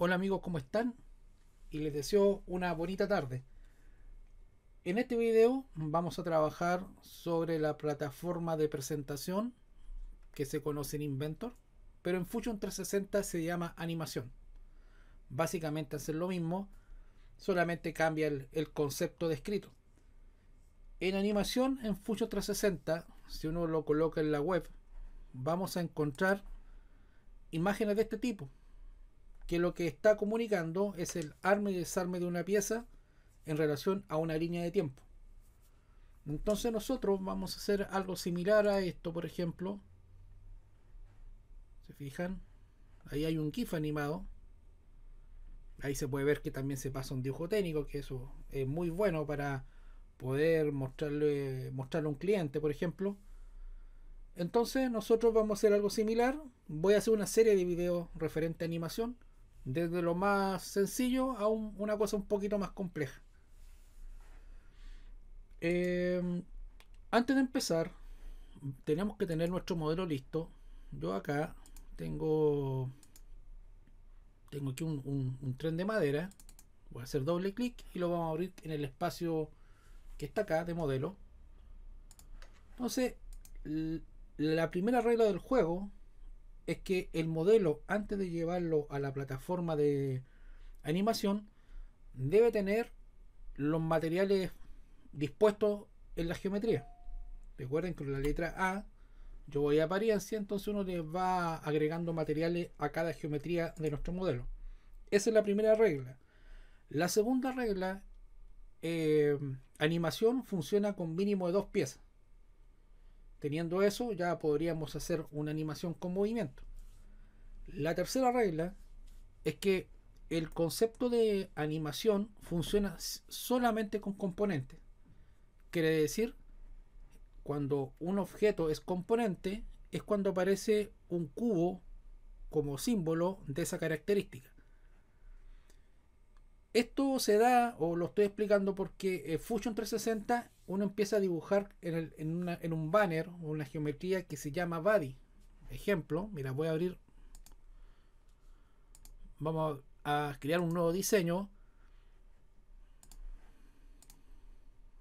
Hola amigos, ¿cómo están? Y les deseo una bonita tarde. En este video vamos a trabajar sobre la plataforma de presentación que se conoce en Inventor, pero en Fusion 360 se llama animación. Básicamente hacen lo mismo, solamente cambia el, concepto descrito. en animación en Fusion 360, si uno lo coloca en la web, vamos a encontrar imágenes de este tipo que lo que está comunicando es el arme y desarme de una pieza en relación a una línea de tiempo. Entonces nosotros vamos a hacer algo similar a esto, por ejemplo. ¿Se fijan? Ahí hay un GIF animado. Ahí se puede ver que también se pasa un dibujo técnico, que eso es muy bueno para poder mostrarle, mostrarle a un cliente, por ejemplo. Entonces nosotros vamos a hacer algo similar. Voy a hacer una serie de videos referente a animación desde lo más sencillo a una cosa un poquito más compleja. Eh, antes de empezar, tenemos que tener nuestro modelo listo. Yo acá tengo tengo aquí un, un tren de madera. Voy a hacer doble clic y lo vamos a abrir en el espacio que está acá de modelo. Entonces, la primera regla del juego es que el modelo, antes de llevarlo a la plataforma de animación, debe tener los materiales dispuestos en la geometría. Recuerden que con la letra A yo voy a apariencia, entonces uno le va agregando materiales a cada geometría de nuestro modelo. Esa es la primera regla. La segunda regla, eh, animación funciona con mínimo de dos piezas. Teniendo eso, ya podríamos hacer una animación con movimiento. La tercera regla es que el concepto de animación funciona solamente con componentes. Quiere decir, cuando un objeto es componente, es cuando aparece un cubo como símbolo de esa característica. Esto se da, o lo estoy explicando porque eh, Fusion 360 uno empieza a dibujar en, un banner una geometría que se llama body. Ejemplo, mira, voy a abrir. Vamos a crear un nuevo diseño.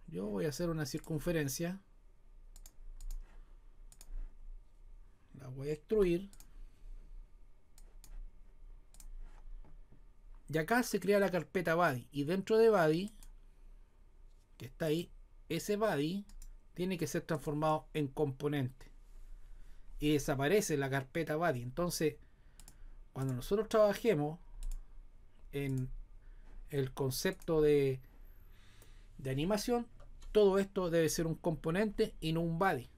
Yo voy a hacer una circunferencia. La voy a extruir. Y acá se crea la carpeta body. Y dentro de body, que está ahí, ese body tiene que ser transformado en componente y desaparece la carpeta body. Entonces, cuando nosotros trabajemos en el concepto de, animación, todo esto debe ser un componente y no un body.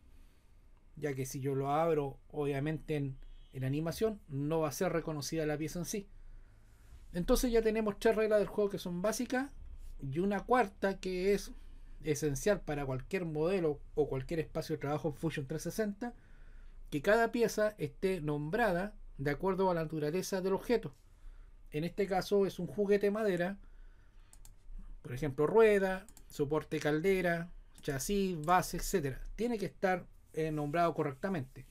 Ya que si yo lo abro, obviamente en, en animación, no va a ser reconocida la pieza en sí. Entonces ya tenemos tres reglas del juego que son básicas y una cuarta que es esencial para cualquier modelo o cualquier espacio de trabajo en Fusion 360, que cada pieza esté nombrada de acuerdo a la naturaleza del objeto. En este caso es un juguete de madera, por ejemplo rueda, soporte caldera, chasis, base, etc. Tiene que estar eh, nombrado correctamente.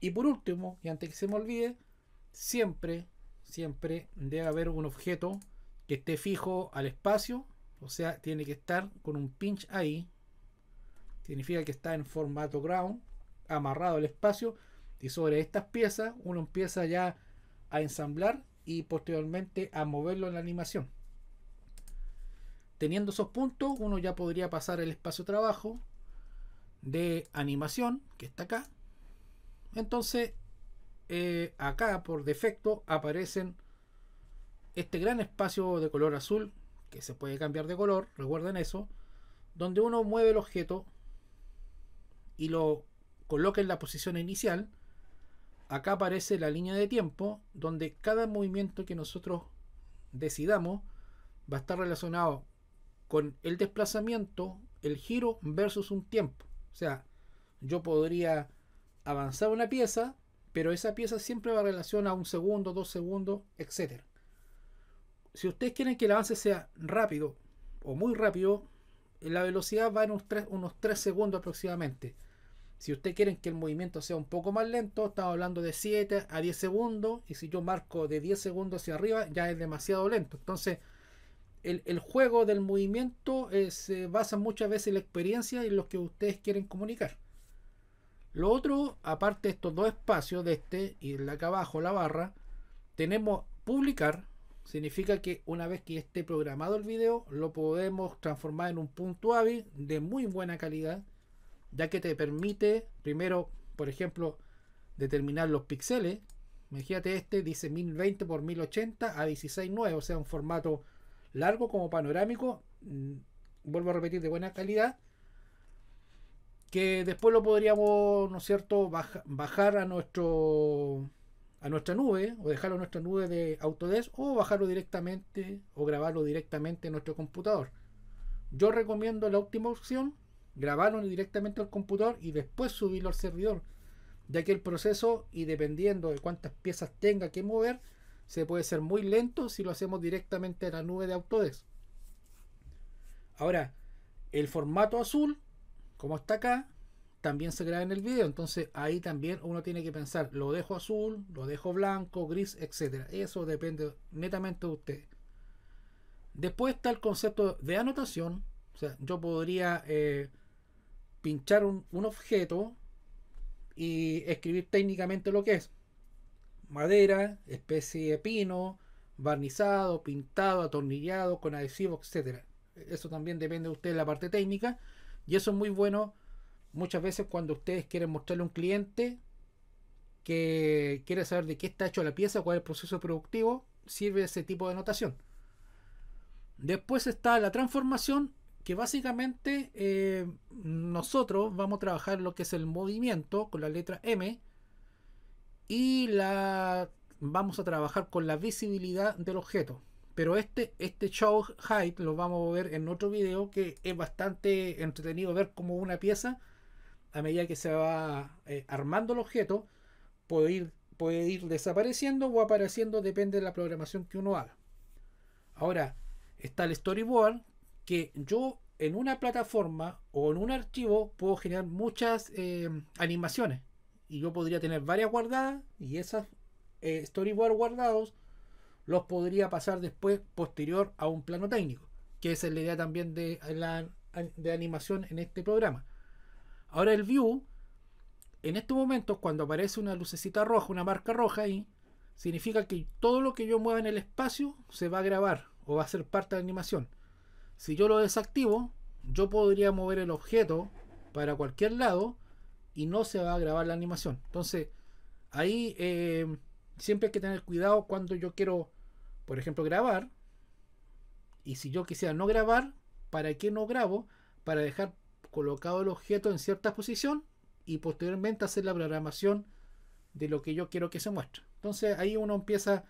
Y por último, y antes que se me olvide, siempre, siempre debe haber un objeto que esté fijo al espacio o sea, tiene que estar con un pinch ahí. Significa que está en formato ground, amarrado el espacio. Y sobre estas piezas uno empieza ya a ensamblar y posteriormente a moverlo en la animación. Teniendo esos puntos, uno ya podría pasar el espacio trabajo de animación, que está acá. Entonces, eh, acá por defecto aparecen este gran espacio de color azul que se puede cambiar de color, recuerden eso, donde uno mueve el objeto y lo coloca en la posición inicial, acá aparece la línea de tiempo donde cada movimiento que nosotros decidamos va a estar relacionado con el desplazamiento, el giro versus un tiempo. O sea, yo podría avanzar una pieza, pero esa pieza siempre va a relación a un segundo, dos segundos, etcétera si ustedes quieren que el avance sea rápido o muy rápido, la velocidad va en unos 3, unos segundos aproximadamente. Si ustedes quieren que el movimiento sea un poco más lento, estamos hablando de 7 a 10 segundos. Y si yo marco de 10 segundos hacia arriba, ya es demasiado lento. Entonces, el, juego del movimiento eh, se basa muchas veces en la experiencia y en lo que ustedes quieren comunicar. Lo otro, aparte de estos dos espacios, de este y el de acá abajo, la barra, tenemos publicar, significa que una vez que esté programado el video, lo podemos transformar en un punto AVI de muy buena calidad, ya que te permite, primero, por ejemplo, determinar los píxeles. Imagínate este, dice 1020 x 1080 a 16.9, o sea, un formato largo como panorámico, mm, vuelvo a repetir, de buena calidad, que después lo podríamos, ¿no es cierto?, bajar a nuestro a nuestra nube o dejarlo en nuestra nube de Autodesk o bajarlo directamente o grabarlo directamente en nuestro computador. Yo recomiendo la última opción, grabarlo directamente al computador y después subirlo al servidor, ya que el proceso y dependiendo de cuántas piezas tenga que mover, se puede ser muy lento si lo hacemos directamente en la nube de Autodesk. Ahora, el formato azul, como está acá, también se graba en el video. Entonces ahí también uno tiene que pensar, lo dejo azul, lo dejo blanco, gris, etcétera. Eso depende netamente de usted. Después está el concepto de anotación. O sea, yo podría eh, pinchar un, objeto y escribir técnicamente lo que es. Madera, especie de pino, barnizado, pintado, atornillado, con adhesivo, etcétera. Eso también depende de usted la parte técnica. Y eso es muy bueno muchas veces cuando ustedes quieren mostrarle a un cliente que quiere saber de qué está hecho la pieza, cuál es el proceso productivo, sirve ese tipo de notación. Después está la transformación, que básicamente eh, nosotros vamos a trabajar lo que es el movimiento con la letra M y la vamos a trabajar con la visibilidad del objeto. Pero este, este show height lo vamos a ver en otro video que es bastante entretenido ver como una pieza a medida que se va eh, armando el objeto, puede ir, puede ir desapareciendo o apareciendo, depende de la programación que uno haga. Ahora, está el storyboard, que yo en una plataforma o en un archivo puedo generar muchas eh, animaciones. Y yo podría tener varias guardadas y esas eh, storyboard guardados los podría pasar después posterior a un plano técnico, que es la idea también de la de animación en este programa. Ahora el view, en estos momentos, cuando aparece una lucecita roja, una marca roja ahí, significa que todo lo que yo mueva en el espacio se va a grabar o va a ser parte de la animación. Si yo lo desactivo, yo podría mover el objeto para cualquier lado y no se va a grabar la animación. Entonces, ahí eh, siempre hay que tener cuidado cuando yo quiero, por ejemplo, grabar. Y si yo quisiera no grabar, ¿para qué no grabo? Para dejar colocado el objeto en cierta posición y posteriormente hacer la programación de lo que yo quiero que se muestre. Entonces ahí uno empieza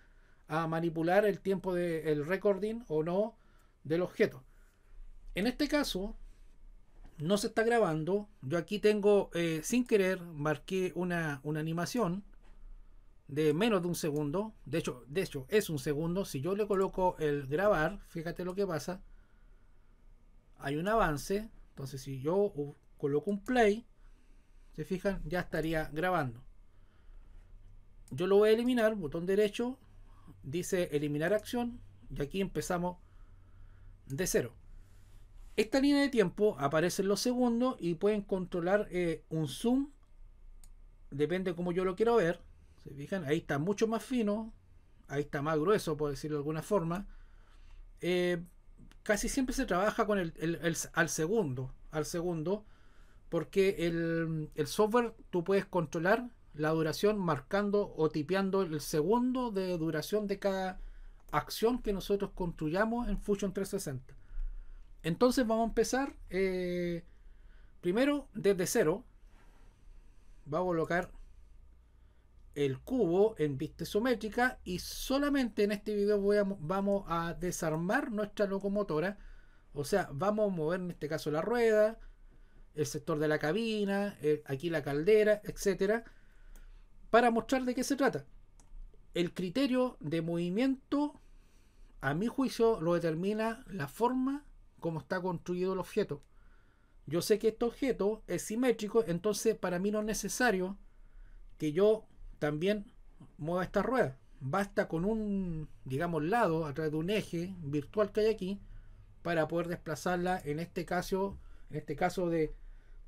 a manipular el tiempo del recording o no del objeto. En este caso no se está grabando. Yo aquí tengo eh, sin querer marqué una, una animación de menos de un segundo. De hecho, de hecho es un segundo. Si yo le coloco el grabar, fíjate lo que pasa. Hay un avance entonces, si yo coloco un play, se fijan, ya estaría grabando. Yo lo voy a eliminar, botón derecho, dice eliminar acción, y aquí empezamos de cero. Esta línea de tiempo aparece en los segundos y pueden controlar eh, un zoom, depende cómo yo lo quiero ver. Se fijan, ahí está mucho más fino, ahí está más grueso, por decirlo de alguna forma. Eh, casi siempre se trabaja con el, al segundo, al segundo, porque el, software tú puedes controlar la duración marcando o tipeando el segundo de duración de cada acción que nosotros construyamos en Fusion 360. Entonces vamos a empezar eh, primero desde cero. Va a colocar el cubo en vista isométrica y solamente en este video voy vamos a desarmar nuestra locomotora o sea vamos a mover en este caso la rueda el sector de la cabina eh, aquí la caldera etcétera para mostrar de qué se trata el criterio de movimiento a mi juicio lo determina la forma como está construido el objeto yo sé que este objeto es simétrico entonces para mí no es necesario que yo también mueva esta rueda. Basta con un, digamos, lado a través de un eje virtual que hay aquí para poder desplazarla en este caso, en este caso de,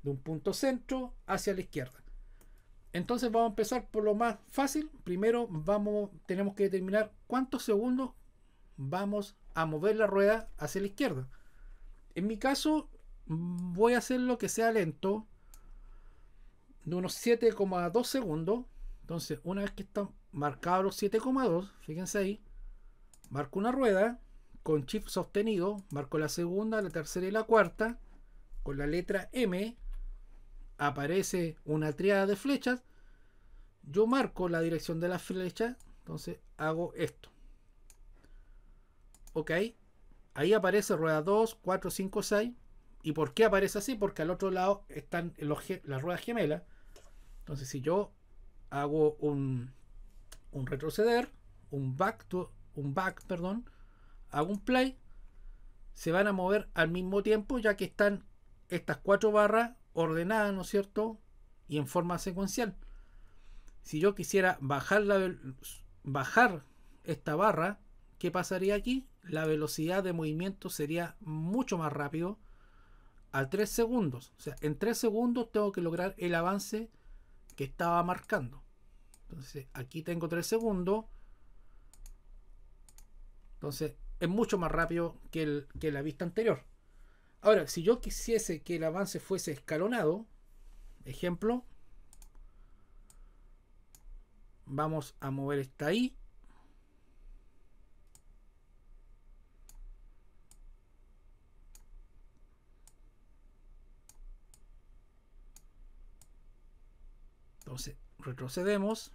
un punto centro hacia la izquierda. Entonces vamos a empezar por lo más fácil. Primero vamos, tenemos que determinar cuántos segundos vamos a mover la rueda hacia la izquierda. En mi caso voy a hacer lo que sea lento de unos 7,2 segundos entonces, una vez que están marcados los 7,2, fíjense ahí, marco una rueda con shift sostenido, marco la segunda, la tercera y la cuarta, con la letra M aparece una triada de flechas, yo marco la dirección de la flecha, entonces hago esto. Ok, ahí aparece rueda 2, 4, 5, 6. ¿Y por qué aparece así? Porque al otro lado están las ruedas gemelas. Entonces si yo hago un, retroceder, un back, to, un back, perdón, hago un play, se van a mover al mismo tiempo ya que están estas cuatro barras ordenadas, ¿no es cierto? Y en forma secuencial. Si yo quisiera bajar, la, bajar esta barra, ¿qué pasaría aquí? La velocidad de movimiento sería mucho más rápido a 3 segundos. O sea, en 3 segundos tengo que lograr el avance que estaba marcando. Entonces aquí tengo 3 segundos. Entonces es mucho más rápido que, que la vista anterior. Ahora, si yo quisiese que el avance fuese escalonado, ejemplo, vamos a mover esta ahí retrocedemos.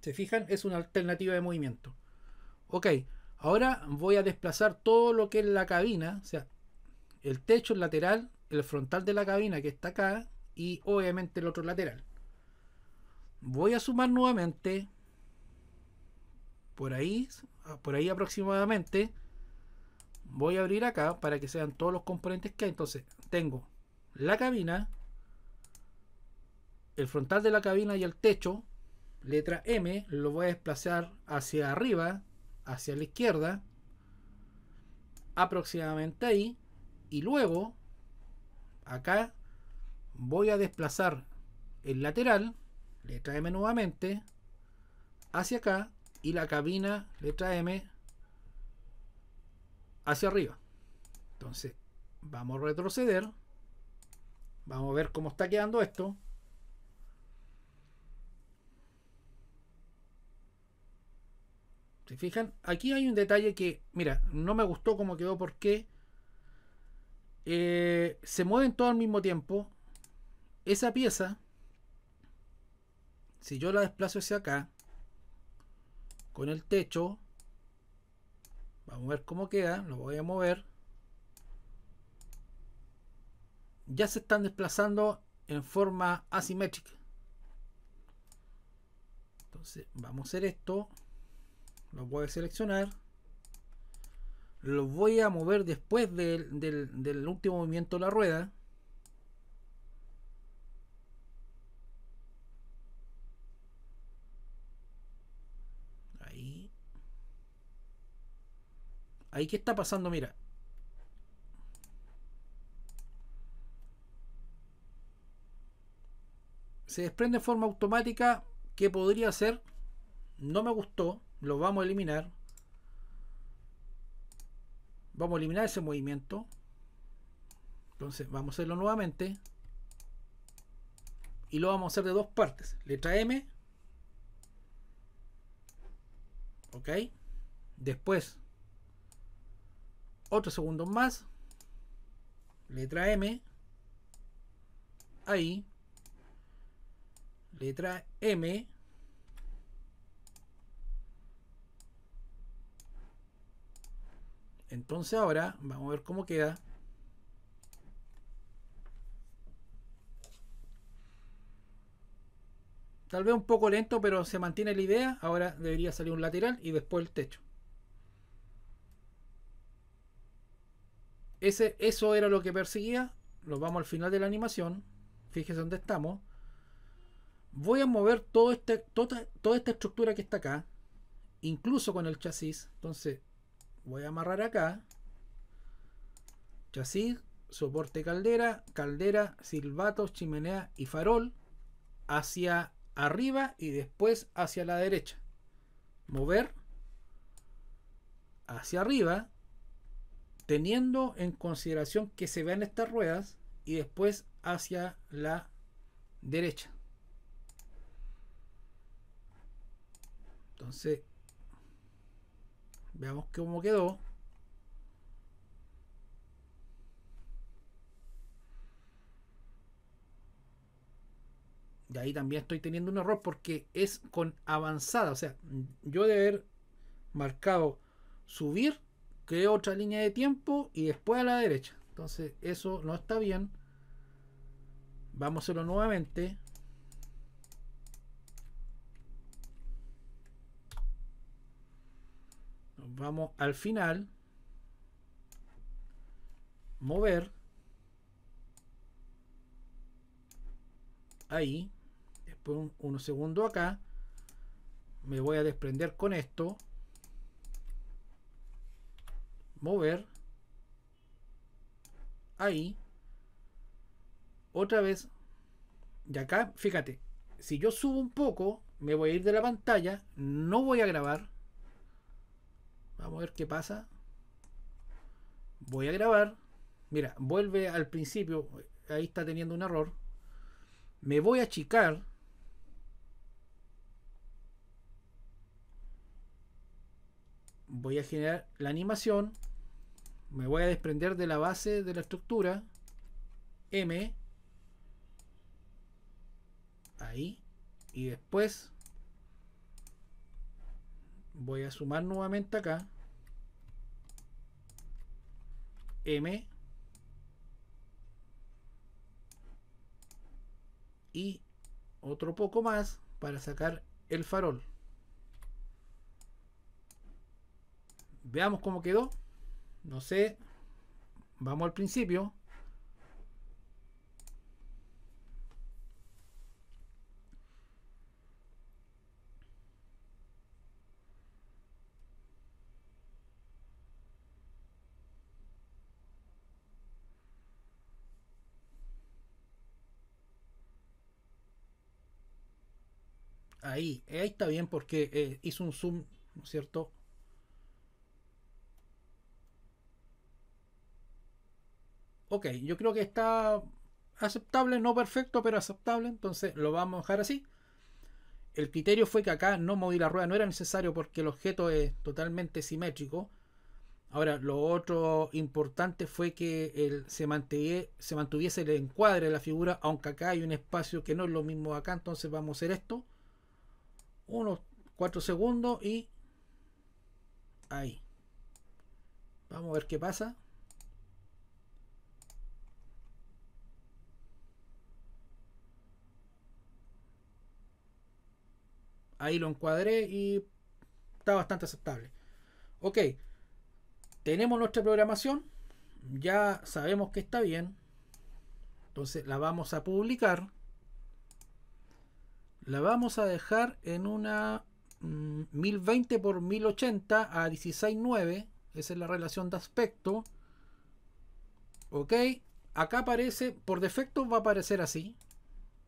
¿Se fijan? Es una alternativa de movimiento. Ok, ahora voy a desplazar todo lo que es la cabina, o sea, el techo, lateral, el frontal de la cabina que está acá y obviamente el otro lateral. Voy a sumar nuevamente por ahí, por ahí aproximadamente voy a abrir acá para que sean todos los componentes que hay. Entonces, tengo la cabina, el frontal de la cabina y el techo, letra M, lo voy a desplazar hacia arriba, hacia la izquierda, aproximadamente ahí, y luego acá voy a desplazar el lateral, letra M nuevamente, hacia acá, y la cabina, letra M, hacia arriba. Entonces, vamos a retroceder. Vamos a ver cómo está quedando esto. ¿Se fijan? Aquí hay un detalle que, mira, no me gustó cómo quedó porque eh, se mueven todo al mismo tiempo. Esa pieza, si yo la desplazo hacia acá, con el techo, Vamos a ver cómo queda. Lo voy a mover. Ya se están desplazando en forma asimétrica. Entonces vamos a hacer esto. Lo voy a seleccionar. Lo voy a mover después del, del último movimiento de la rueda. qué está pasando, mira. Se desprende de forma automática ¿Qué podría ser. No me gustó. Lo vamos a eliminar. Vamos a eliminar ese movimiento. Entonces vamos a hacerlo nuevamente. Y lo vamos a hacer de dos partes. Letra M. Ok. Después otro segundo más. Letra M. Ahí. Letra M. Entonces ahora vamos a ver cómo queda. Tal vez un poco lento, pero se mantiene la idea. Ahora debería salir un lateral y después el techo. eso era lo que perseguía. Nos vamos al final de la animación. Fíjese dónde estamos. Voy a mover este, tota, toda, esta estructura que está acá. Incluso con el chasis. Entonces, voy a amarrar acá. Chasis, soporte caldera, caldera, silbato, chimenea y farol hacia arriba y después hacia la derecha. Mover hacia arriba teniendo en consideración que se vean estas ruedas y después hacia la derecha. Entonces, veamos cómo quedó. Y ahí también estoy teniendo un error porque es con avanzada. O sea, yo de haber marcado subir que otra línea de tiempo y después a la derecha. Entonces eso no está bien. Vamos a hacerlo nuevamente. Vamos al final. Mover. Ahí. Después unos segundos acá. Me voy a desprender con esto mover ahí otra vez y acá fíjate si yo subo un poco me voy a ir de la pantalla no voy a grabar vamos a ver qué pasa voy a grabar mira vuelve al principio ahí está teniendo un error me voy a achicar voy a generar la animación me voy a desprender de la base de la estructura M ahí y después voy a sumar nuevamente acá M y otro poco más para sacar el farol veamos cómo quedó no sé. Vamos al principio. Ahí, ahí está bien porque eh, hizo un zoom, ¿no es cierto? ok, yo creo que está aceptable, no perfecto, pero aceptable, entonces lo vamos a dejar así. El criterio fue que acá no moví la rueda, no era necesario porque el objeto es totalmente simétrico. Ahora, lo otro importante fue que el, se, mantuviese, se mantuviese el encuadre de la figura, aunque acá hay un espacio que no es lo mismo acá, entonces vamos a hacer esto. Unos 4 segundos y ahí. Vamos a ver qué pasa. ahí lo encuadré y está bastante aceptable. Ok, tenemos nuestra programación, ya sabemos que está bien, entonces la vamos a publicar. La vamos a dejar en una 1020 mm, por 1080 a 169. Esa es la relación de aspecto. Ok. Acá aparece, por defecto va a aparecer así.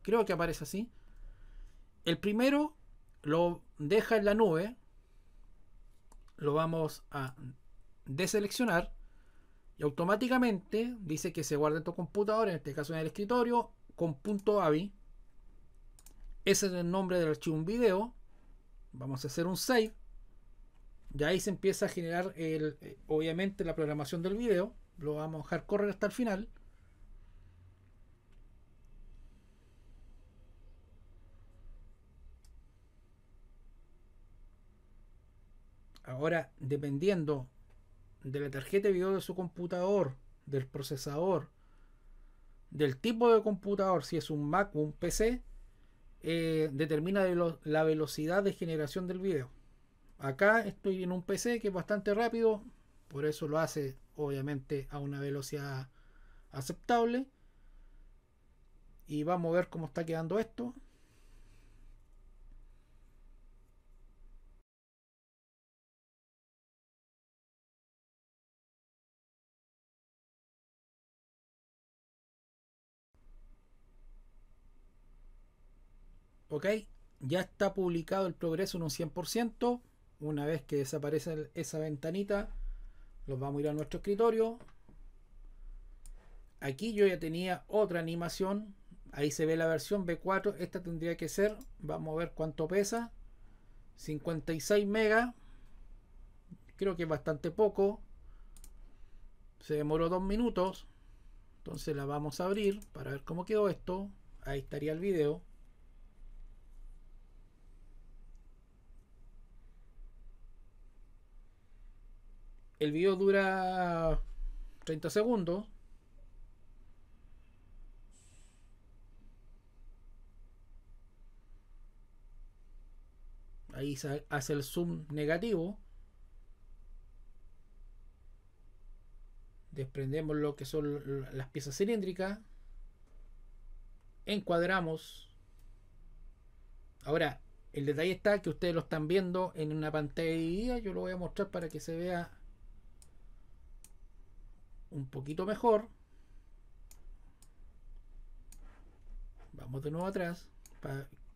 Creo que aparece así. El primero lo deja en la nube, lo vamos a deseleccionar y automáticamente dice que se guarda en tu computador, en este caso en el escritorio, con punto .avi. Ese es el nombre del archivo un video. Vamos a hacer un save. y ahí se empieza a generar el, eh, obviamente la programación del video. Lo vamos a dejar correr hasta el final. Ahora, dependiendo de la tarjeta de video de su computador, del procesador, del tipo de computador, si es un Mac o un PC, eh, determina la velocidad de generación del video. Acá estoy en un PC que es bastante rápido, por eso lo hace obviamente a una velocidad aceptable. Y vamos a ver cómo está quedando esto. ¿Ok? Ya está publicado el progreso en un 100%. Una vez que desaparece esa ventanita, los vamos a ir a nuestro escritorio. Aquí yo ya tenía otra animación. Ahí se ve la versión B4. Esta tendría que ser, vamos a ver cuánto pesa. 56 megas. Creo que es bastante poco. Se demoró dos minutos. Entonces la vamos a abrir para ver cómo quedó esto. Ahí estaría el video. El video dura 30 segundos. Ahí hace el zoom negativo. Desprendemos lo que son las piezas cilíndricas. Encuadramos. Ahora, el detalle está que ustedes lo están viendo en una pantalla Yo lo voy a mostrar para que se vea un poquito mejor. Vamos de nuevo atrás.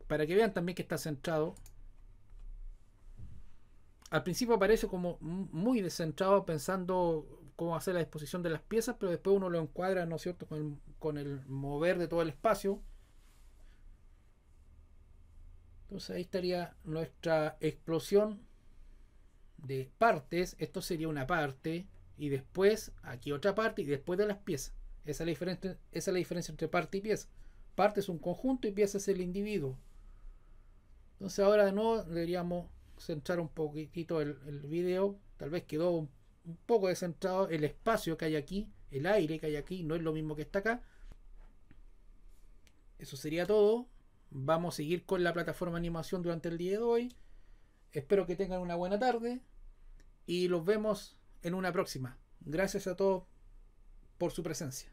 Para, que vean también que está centrado. Al principio aparece como muy descentrado pensando cómo hacer la disposición de las piezas, pero después uno lo encuadra, ¿no es cierto?, con el, con el mover de todo el espacio. Entonces ahí estaría nuestra explosión de partes. Esto sería una parte y después aquí otra parte y después de las piezas. Esa es la diferencia, es la diferencia entre parte y pieza. Parte es un conjunto y pieza es el individuo. Entonces ahora de nuevo deberíamos centrar un poquitito el, video. Tal vez quedó un, poco descentrado el espacio que hay aquí, el aire que hay aquí, no es lo mismo que está acá. Eso sería todo. Vamos a seguir con la plataforma animación durante el día de hoy. Espero que tengan una buena tarde y los vemos en una próxima. Gracias a todos por su presencia.